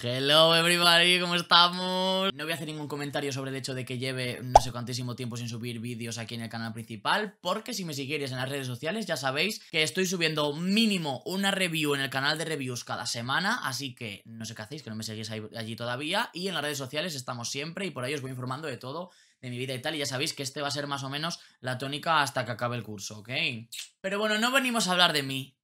Hello everybody, ¿cómo estamos? No voy a hacer ningún comentario sobre el hecho de que lleve no sé cuantísimo tiempo sin subir vídeos aquí en el canal principal, porque si me siguieres en las redes sociales ya sabéis que estoy subiendo mínimo una review en el canal de reviews cada semana, así que no sé qué hacéis, que no me seguís allí todavía, y en las redes sociales estamos siempre y por ahí os voy informando de todo de mi vida y tal, y ya sabéis que este va a ser más o menos la tónica hasta que acabe el curso, ¿ok? Pero bueno, no venimos a hablar de mí,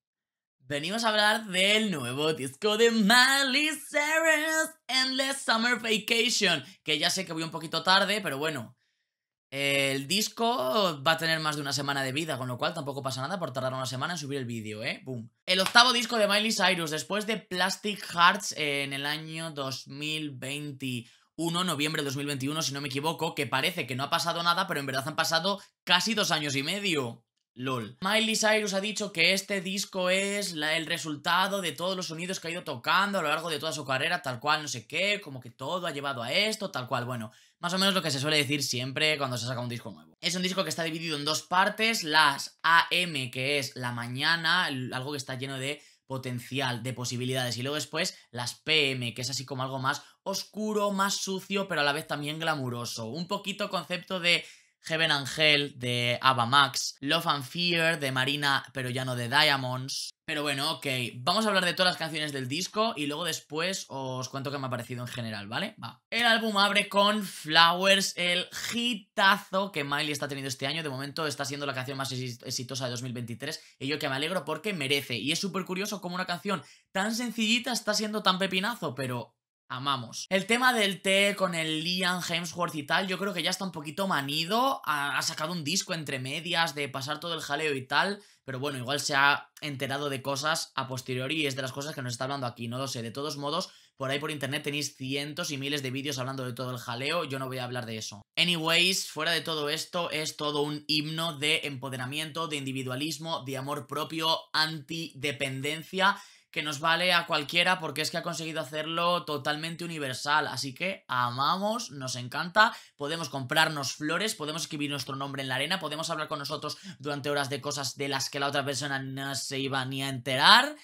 Venimos a hablar del nuevo disco de Miley Cyrus, Endless Summer Vacation, que ya sé que voy un poquito tarde, pero bueno. El disco va a tener más de una semana de vida, con lo cual tampoco pasa nada por tardar una semana en subir el vídeo, ¿eh? Boom. El octavo disco de Miley Cyrus, después de Plastic Hearts en el año 2021, noviembre de 2021, si no me equivoco, que parece que no ha pasado nada, pero en verdad han pasado casi dos años y medio. LOL. Miley Cyrus ha dicho que este disco es el resultado de todos los sonidos que ha ido tocando a lo largo de toda su carrera, tal cual, no sé qué, como que todo ha llevado a esto, tal cual. Bueno, más o menos lo que se suele decir siempre cuando se saca un disco nuevo. Es un disco que está dividido en dos partes, las AM, que es la mañana, algo que está lleno de potencial, de posibilidades, y luego después las PM, que es así como algo más oscuro, más sucio, pero a la vez también glamuroso. Un poquito concepto de Heaven Angel de Ava Max, Love and Fear de Marina, pero ya no de Diamonds. Pero bueno, ok, vamos a hablar de todas las canciones del disco y luego después os cuento qué me ha parecido en general, ¿vale? Va. El álbum abre con Flowers, el hitazo que Miley está teniendo este año. De momento está siendo la canción más exitosa de 2023 y yo que me alegro porque merece. Y es súper curioso cómo una canción tan sencillita está siendo tan pepinazo, pero amamos. El tema del té con el Liam Hemsworth y tal, yo creo que ya está un poquito manido. Ha, sacado un disco entre medias de pasar todo el jaleo y tal. Pero bueno, igual se ha enterado de cosas a posteriori y es de las cosas que nos está hablando aquí, no lo sé. De todos modos, por ahí por internet tenéis cientos y miles de vídeos hablando de todo el jaleo, yo no voy a hablar de eso. Anyways, fuera de todo esto, es todo un himno de empoderamiento, de individualismo, de amor propio, antidependencia que nos vale a cualquiera porque es que ha conseguido hacerlo totalmente universal. Así que amamos, nos encanta, podemos comprarnos flores, podemos escribir nuestro nombre en la arena, podemos hablar con nosotros durante horas de cosas de las que la otra persona no se iba ni a enterar.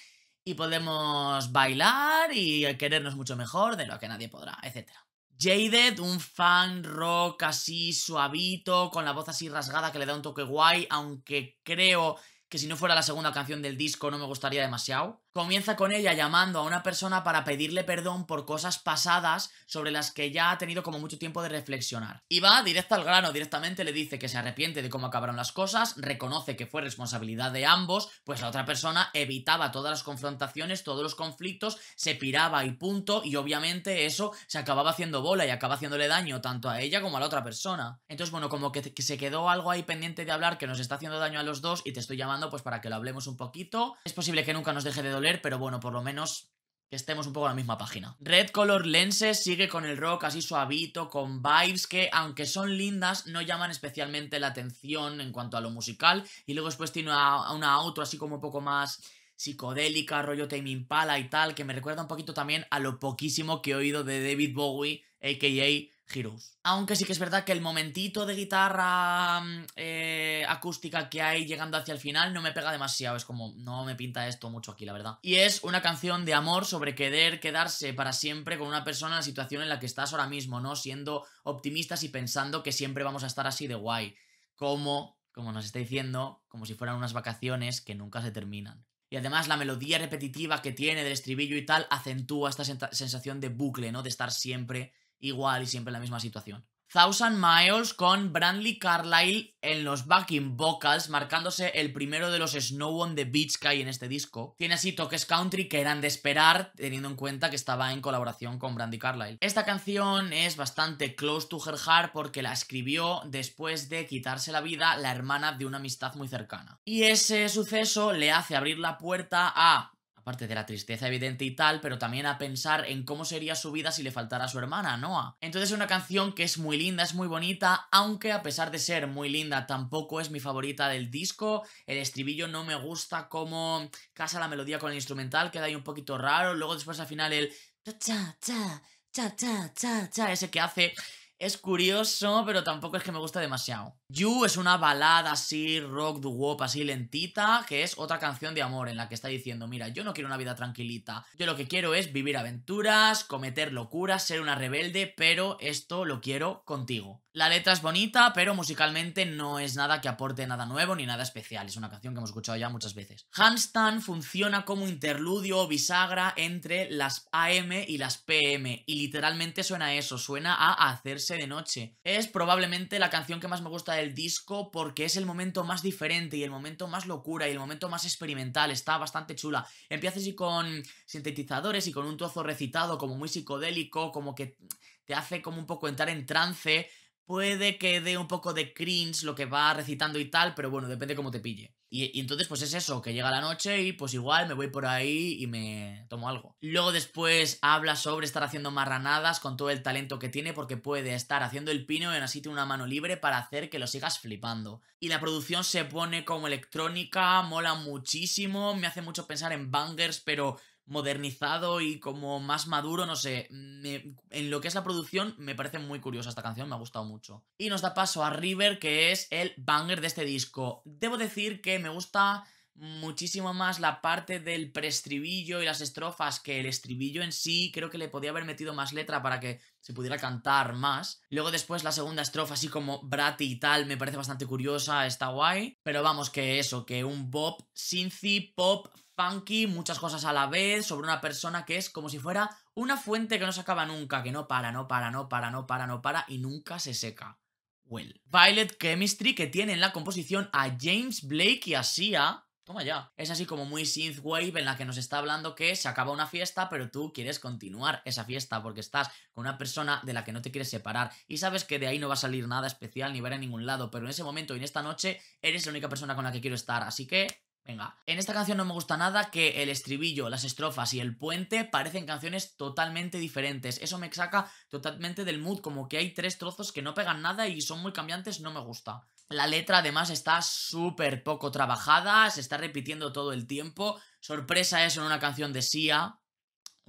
Y podemos bailar y querernos mucho mejor de lo que nadie podrá, etc. Jaded, un fan rock así suavito, con la voz así rasgada que le da un toque guay, aunque creo que si no fuera la segunda canción del disco no me gustaría demasiado. Comienza con ella llamando a una persona para pedirle perdón por cosas pasadas sobre las que ya ha tenido como mucho tiempo de reflexionar. Y va directa al grano, directamente le dice que se arrepiente de cómo acabaron las cosas, reconoce que fue responsabilidad de ambos, pues la otra persona evitaba todas las confrontaciones, todos los conflictos, se piraba y punto, y obviamente eso se acababa haciendo bola y acaba haciéndole daño tanto a ella como a la otra persona. Entonces, bueno, como que, se quedó algo ahí pendiente de hablar que nos está haciendo daño a los dos y te estoy llamando pues para que lo hablemos un poquito. Es posible que nunca nos deje de pero bueno, por lo menos que estemos un poco en la misma página. Red Color Lenses sigue con el rock así suavito, con vibes que, aunque son lindas, no llaman especialmente la atención en cuanto a lo musical. Y luego después tiene una, una auto así como un poco más psicodélica, rollo Tame Impala y tal, que me recuerda un poquito también a lo poquísimo que he oído de David Bowie, a.k.a. Heroes. Aunque sí que es verdad que el momentito de guitarra mm, eh, acústica que hay llegando hacia el final no me pega demasiado. Es como, no me pinta esto mucho aquí, la verdad. Y es una canción de amor sobre querer quedarse para siempre con una persona en la situación en la que estás ahora mismo, ¿no? Siendo optimistas y pensando que siempre vamos a estar así de guay. Como, como nos está diciendo, como si fueran unas vacaciones que nunca se terminan. Y además la melodía repetitiva que tiene del estribillo y tal acentúa esta sensación de bucle, ¿no? De estar siempre igual y siempre la misma situación. Thousand Miles con Brandley Carlyle en los backing vocals, marcándose el primero de los Snow on the Beach que en este disco. Tiene así toques country que eran de esperar, teniendo en cuenta que estaba en colaboración con Brandy Carlyle. Esta canción es bastante close to her heart porque la escribió después de quitarse la vida la hermana de una amistad muy cercana. Y ese suceso le hace abrir la puerta a aparte de la tristeza evidente y tal, pero también a pensar en cómo sería su vida si le faltara a su hermana, Noah. Entonces es una canción que es muy linda, es muy bonita, aunque a pesar de ser muy linda, tampoco es mi favorita del disco. El estribillo no me gusta como casa la melodía con el instrumental, queda ahí un poquito raro. Luego después al final el cha cha cha cha cha cha ese que hace es curioso, pero tampoco es que me guste demasiado. You es una balada así, rock, duop, así lentita, que es otra canción de amor en la que está diciendo, mira, yo no quiero una vida tranquilita, yo lo que quiero es vivir aventuras, cometer locuras, ser una rebelde, pero esto lo quiero contigo. La letra es bonita, pero musicalmente no es nada que aporte nada nuevo ni nada especial. Es una canción que hemos escuchado ya muchas veces. Handstand funciona como interludio o bisagra entre las AM y las PM. Y literalmente suena a eso, suena a hacerse de noche. Es probablemente la canción que más me gusta del disco porque es el momento más diferente y el momento más locura y el momento más experimental. Está bastante chula. Empiezas y con sintetizadores y con un trozo recitado como muy psicodélico, como que te hace como un poco entrar en trance puede que dé un poco de cringe lo que va recitando y tal, pero bueno, depende cómo te pille. Y, entonces, pues es eso, que llega la noche y pues igual me voy por ahí y me tomo algo. Luego después habla sobre estar haciendo marranadas con todo el talento que tiene porque puede estar haciendo el pino y así tiene una mano libre para hacer que lo sigas flipando. Y la producción se pone como electrónica, mola muchísimo, me hace mucho pensar en bangers, pero modernizado y como más maduro, no sé. en lo que es la producción, me parece muy curiosa esta canción, me ha gustado mucho. Y nos da paso a River, que es el banger de este disco. Debo decir que me gusta muchísimo más la parte del preestribillo y las estrofas que el estribillo en sí. Creo que le podía haber metido más letra para que se pudiera cantar más. Luego después la segunda estrofa, así como bratty y tal, me parece bastante curiosa, está guay. Pero vamos, que eso, que un bop, synthy, pop, funky, muchas cosas a la vez, sobre una persona que es como si fuera una fuente que no se acaba nunca, que no para, no para, no para, no para, no para y nunca se seca. Well. Violet Chemistry, que tiene en la composición a James Blake y a Sia. Toma ya. Es así como muy synthwave en la que nos está hablando que se acaba una fiesta, pero tú quieres continuar esa fiesta porque estás con una persona de la que no te quieres separar y sabes que de ahí no va a salir nada especial ni va a ir a ningún lado, pero en ese momento y en esta noche eres la única persona con la que quiero estar, así que Venga, en esta canción no me gusta nada que el estribillo, las estrofas y el puente parecen canciones totalmente diferentes. Eso me saca totalmente del mood, como que hay tres trozos que no pegan nada y son muy cambiantes, no me gusta. La letra además está súper poco trabajada, se está repitiendo todo el tiempo. Sorpresa eso en una canción de Sia,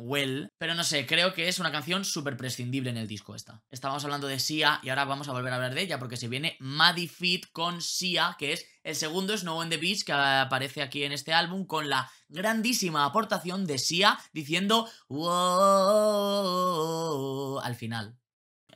Well, pero no sé, creo que es una canción súper prescindible en el disco esta. Estábamos hablando de Sia y ahora vamos a volver a hablar de ella porque se viene Maddie Fit con Sia, que es el segundo Snow on the Beach que aparece aquí en este álbum con la grandísima aportación de Sia diciendo al final.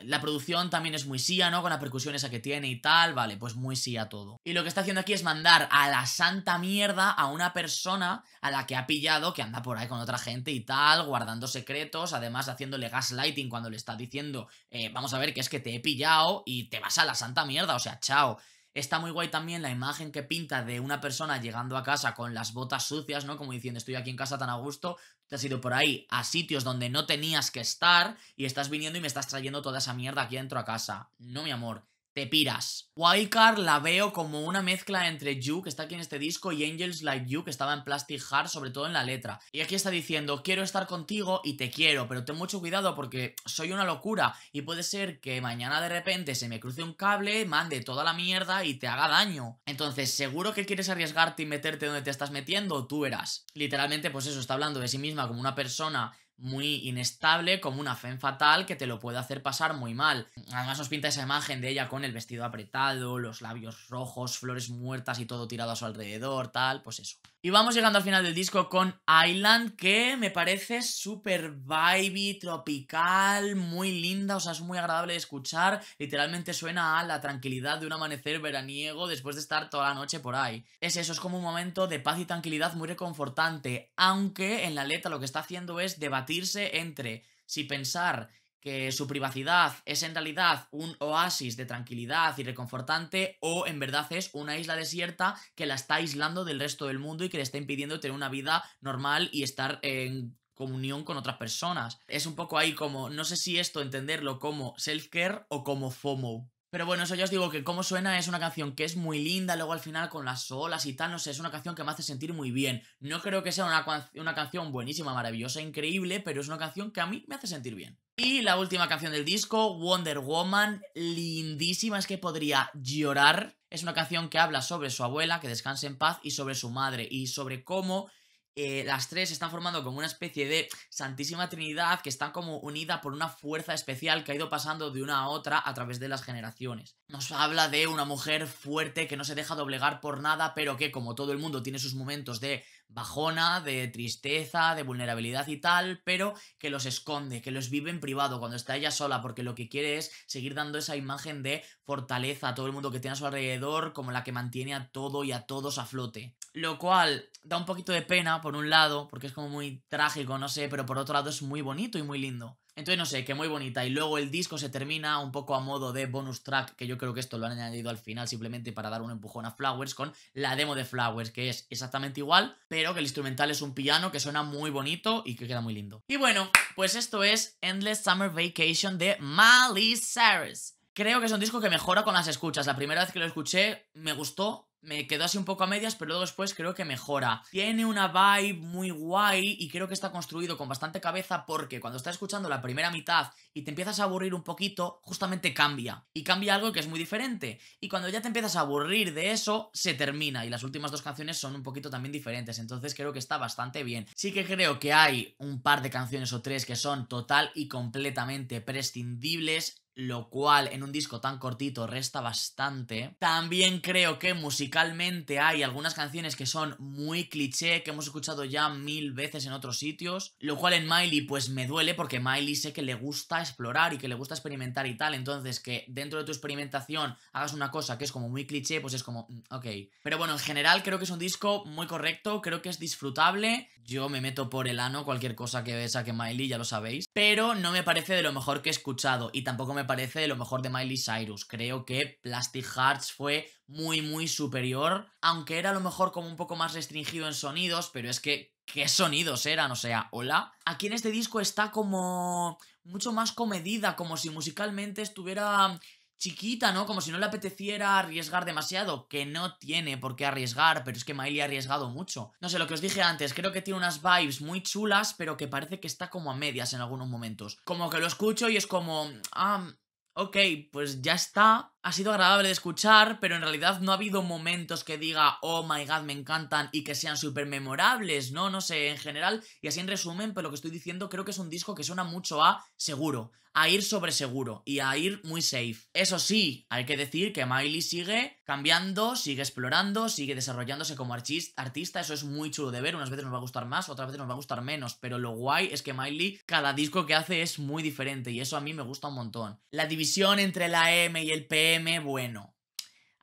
La producción también es muy SIA, ¿no? Con la percusión esa que tiene y tal, vale, pues muy SIA todo. Y lo que está haciendo aquí es mandar a la santa mierda a una persona a la que ha pillado que anda por ahí con otra gente y tal, guardando secretos, además haciéndole gaslighting cuando le está diciendo, eh, vamos a ver, que es que te he pillado y te vas a la santa mierda, o sea, chao. Está muy guay también la imagen que pinta de una persona llegando a casa con las botas sucias, ¿no? Como diciendo, estoy aquí en casa tan a gusto, te has ido por ahí a sitios donde no tenías que estar y estás viniendo y me estás trayendo toda esa mierda aquí dentro a casa. No, mi amor te piras. Wildcard la veo como una mezcla entre You, que está aquí en este disco, y Angels Like You, que estaba en Plastic Heart, sobre todo en la letra. Y aquí está diciendo, quiero estar contigo y te quiero, pero ten mucho cuidado porque soy una locura y puede ser que mañana de repente se me cruce un cable, mande toda la mierda y te haga daño. Entonces, ¿seguro que quieres arriesgarte y meterte donde te estás metiendo? Tú eras. Literalmente, pues eso, está hablando de sí misma como una persona muy inestable, como una fe fatal que te lo puede hacer pasar muy mal. Además nos pinta esa imagen de ella con el vestido apretado, los labios rojos, flores muertas y todo tirado a su alrededor, tal, pues eso. Y vamos llegando al final del disco con Island, que me parece súper vibey, tropical, muy linda, o sea, es muy agradable de escuchar. Literalmente suena a la tranquilidad de un amanecer veraniego después de estar toda la noche por ahí. Es eso, es como un momento de paz y tranquilidad muy reconfortante, aunque en la letra lo que está haciendo es debatirse entre si pensar que su privacidad es en realidad un oasis de tranquilidad y reconfortante o en verdad es una isla desierta que la está aislando del resto del mundo y que le está impidiendo tener una vida normal y estar en comunión con otras personas. Es un poco ahí como, no sé si esto entenderlo como self-care o como FOMO, pero bueno, eso ya os digo que como suena es una canción que es muy linda, luego al final con las olas y tal, no sé, es una canción que me hace sentir muy bien. No creo que sea una, una canción buenísima, maravillosa, increíble, pero es una canción que a mí me hace sentir bien. Y la última canción del disco, Wonder Woman, lindísima, es que podría llorar. Es una canción que habla sobre su abuela, que descanse en paz, y sobre su madre, y sobre cómo eh, las tres están formando como una especie de Santísima Trinidad que están como unida por una fuerza especial que ha ido pasando de una a otra a través de las generaciones. Nos habla de una mujer fuerte que no se deja doblegar por nada, pero que como todo el mundo tiene sus momentos de bajona, de tristeza, de vulnerabilidad y tal, pero que los esconde, que los vive en privado cuando está ella sola, porque lo que quiere es seguir dando esa imagen de fortaleza a todo el mundo que tiene a su alrededor, como la que mantiene a todo y a todos a flote. Lo cual da un poquito de pena, por un lado, porque es como muy trágico, no sé, pero por otro lado es muy bonito y muy lindo. Entonces, no sé, que muy bonita. Y luego el disco se termina un poco a modo de bonus track, que yo creo que esto lo han añadido al final simplemente para dar un empujón a Flowers con la demo de Flowers, que es exactamente igual, pero que el instrumental es un piano que suena muy bonito y que queda muy lindo. Y bueno, pues esto es Endless Summer Vacation de Miley Cyrus. Creo que es un disco que mejora con las escuchas. La primera vez que lo escuché me gustó, me quedó así un poco a medias, pero luego después creo que mejora. Tiene una vibe muy guay y creo que está construido con bastante cabeza porque cuando estás escuchando la primera mitad y te empiezas a aburrir un poquito, justamente cambia. Y cambia algo que es muy diferente. Y cuando ya te empiezas a aburrir de eso, se termina. Y las últimas dos canciones son un poquito también diferentes. Entonces creo que está bastante bien. Sí que creo que hay un par de canciones o tres que son total y completamente prescindibles lo cual en un disco tan cortito resta bastante. También creo que musicalmente hay algunas canciones que son muy cliché, que hemos escuchado ya mil veces en otros sitios, lo cual en Miley pues me duele porque Miley sé que le gusta explorar y que le gusta experimentar y tal, entonces que dentro de tu experimentación hagas una cosa que es como muy cliché, pues es como, mm, ok. Pero bueno, en general creo que es un disco muy correcto, creo que es disfrutable, yo me meto por el ano cualquier cosa que saque Miley, ya lo sabéis, pero no me parece de lo mejor que he escuchado y tampoco me parece lo mejor de Miley Cyrus. Creo que Plastic Hearts fue muy, muy superior, aunque era a lo mejor como un poco más restringido en sonidos, pero es que qué sonidos eran, o sea, hola. Aquí en este disco está como mucho más comedida, como si musicalmente estuviera chiquita, ¿no? Como si no le apeteciera arriesgar demasiado, que no tiene por qué arriesgar, pero es que Miley ha arriesgado mucho. No sé, lo que os dije antes, creo que tiene unas vibes muy chulas, pero que parece que está como a medias en algunos momentos. Como que lo escucho y es como, ah, ok, pues ya está, ha sido agradable de escuchar, pero en realidad no ha habido momentos que diga, oh my god, me encantan y que sean súper memorables, ¿no? No sé, en general. Y así en resumen, pero lo que estoy diciendo, creo que es un disco que suena mucho a seguro, a ir sobre seguro y a ir muy safe. Eso sí, hay que decir que Miley sigue cambiando, sigue explorando, sigue desarrollándose como artista, eso es muy chulo de ver, unas veces nos va a gustar más, otras veces nos va a gustar menos, pero lo guay es que Miley, cada disco que hace es muy diferente y eso a mí me gusta un montón. La división entre la M y el P bueno,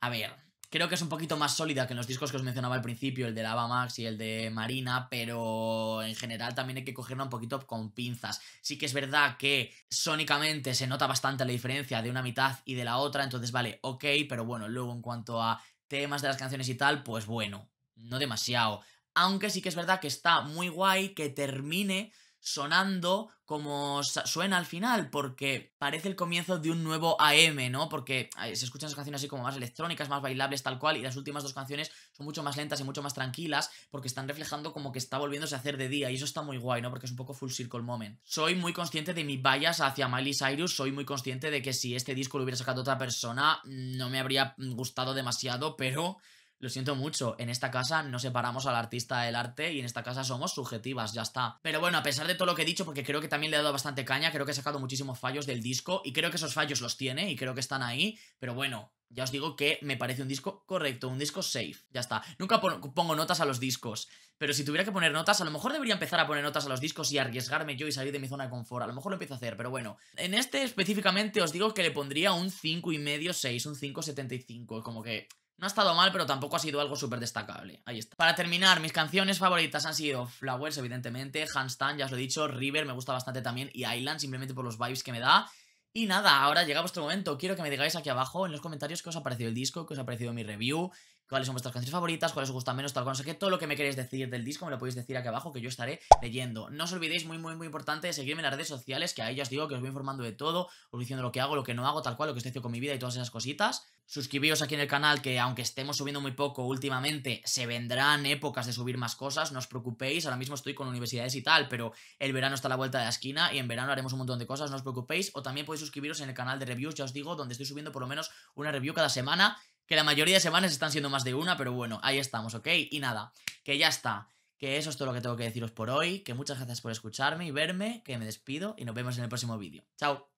a ver, creo que es un poquito más sólida que en los discos que os mencionaba al principio, el de Lava Max y el de Marina, pero en general también hay que cogerla un poquito con pinzas. Sí que es verdad que sónicamente se nota bastante la diferencia de una mitad y de la otra, entonces vale, ok, pero bueno, luego en cuanto a temas de las canciones y tal, pues bueno, no demasiado. Aunque sí que es verdad que está muy guay que termine sonando como suena al final, porque parece el comienzo de un nuevo AM, ¿no? Porque se escuchan esas canciones así como más electrónicas, más bailables, tal cual, y las últimas dos canciones son mucho más lentas y mucho más tranquilas, porque están reflejando como que está volviéndose a hacer de día, y eso está muy guay, ¿no? Porque es un poco full circle moment. Soy muy consciente de mi vallas hacia Miley Cyrus, soy muy consciente de que si este disco lo hubiera sacado otra persona, no me habría gustado demasiado, pero lo siento mucho, en esta casa no separamos al artista del arte y en esta casa somos subjetivas, ya está. Pero bueno, a pesar de todo lo que he dicho, porque creo que también le he dado bastante caña, creo que he sacado muchísimos fallos del disco y creo que esos fallos los tiene y creo que están ahí, pero bueno, ya os digo que me parece un disco correcto, un disco safe, ya está. Nunca pongo notas a los discos, pero si tuviera que poner notas, a lo mejor debería empezar a poner notas a los discos y arriesgarme yo y salir de mi zona de confort, a lo mejor lo empiezo a hacer, pero bueno. En este específicamente os digo que le pondría un 5,5-6, un 5,75, como que no ha estado mal, pero tampoco ha sido algo súper destacable. Ahí está. Para terminar, mis canciones favoritas han sido Flowers, evidentemente, Handstand, ya os lo he dicho, River me gusta bastante también y Island, simplemente por los vibes que me da. Y nada, ahora llega vuestro momento. Quiero que me digáis aquí abajo en los comentarios qué os ha parecido el disco, qué os ha parecido mi review, cuáles son vuestras canciones favoritas, cuáles os gustan menos, tal cual, no sé qué. Todo lo que me queréis decir del disco me lo podéis decir aquí abajo que yo estaré leyendo. No os olvidéis, muy, muy, muy importante, de seguirme en las redes sociales, que ahí ya os digo que os voy informando de todo, os voy diciendo lo que hago, lo que no hago, tal cual, lo que estoy haciendo con mi vida y todas esas cositas. Suscribíos aquí en el canal que aunque estemos subiendo muy poco últimamente, se vendrán épocas de subir más cosas, no os preocupéis, ahora mismo estoy con universidades y tal, pero el verano está a la vuelta de la esquina y en verano haremos un montón de cosas, no os preocupéis, o también podéis suscribiros en el canal de reviews, ya os digo, donde estoy subiendo por lo menos una review cada semana que la mayoría de semanas están siendo más de una, pero bueno, ahí estamos, ¿ok? Y nada, que ya está. Que eso es todo lo que tengo que deciros por hoy, que muchas gracias por escucharme y verme, que me despido y nos vemos en el próximo vídeo. ¡Chao!